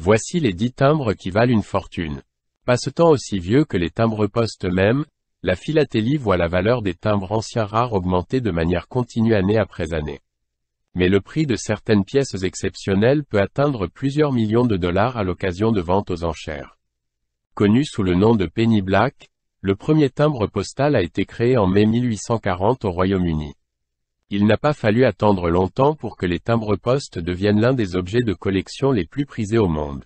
Voici les dix timbres qui valent une fortune. Passe-temps aussi vieux que les timbres-postes eux-mêmes, la philatélie voit la valeur des timbres anciens rares augmenter de manière continue année après année. Mais le prix de certaines pièces exceptionnelles peut atteindre plusieurs millions de dollars à l'occasion de ventes aux enchères. Connu sous le nom de Penny Black, le premier timbre postal a été créé en mai 1840 au Royaume-Uni. Il n'a pas fallu attendre longtemps pour que les timbres postes deviennent l'un des objets de collection les plus prisés au monde.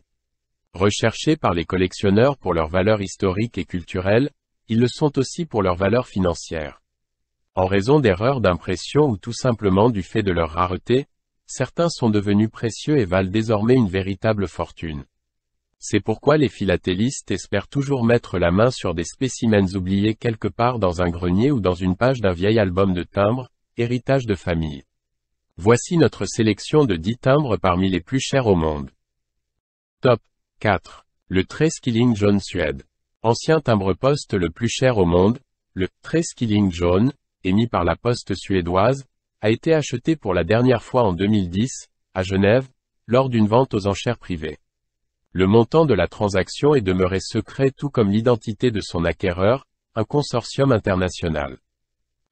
Recherchés par les collectionneurs pour leur valeur historique et culturelle, ils le sont aussi pour leur valeur financière. En raison d'erreurs d'impression ou tout simplement du fait de leur rareté, certains sont devenus précieux et valent désormais une véritable fortune. C'est pourquoi les philatélistes espèrent toujours mettre la main sur des spécimens oubliés quelque part dans un grenier ou dans une page d'un vieil album de timbres, Héritage de famille. Voici notre sélection de 10 timbres parmi les plus chers au monde. Top 4. Le 13 killing jaune Suède. Ancien timbre poste le plus cher au monde, le 13 killing jaune, émis par la poste suédoise, a été acheté pour la dernière fois en 2010, à Genève, lors d'une vente aux enchères privées. Le montant de la transaction est demeuré secret tout comme l'identité de son acquéreur, un consortium international.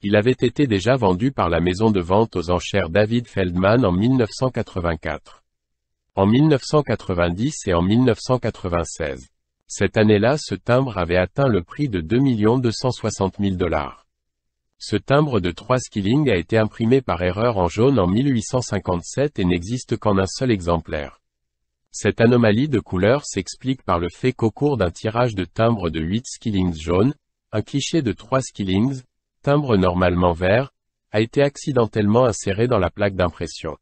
Il avait été déjà vendu par la maison de vente aux enchères David Feldman en 1984. En 1990 et en 1996. Cette année-là ce timbre avait atteint le prix de 2 260 000 dollars. Ce timbre de 3 skillings a été imprimé par erreur en jaune en 1857 et n'existe qu'en un seul exemplaire. Cette anomalie de couleur s'explique par le fait qu'au cours d'un tirage de timbre de 8 skillings jaunes, un cliché de 3 skillings, timbre normalement vert, a été accidentellement inséré dans la plaque d'impression.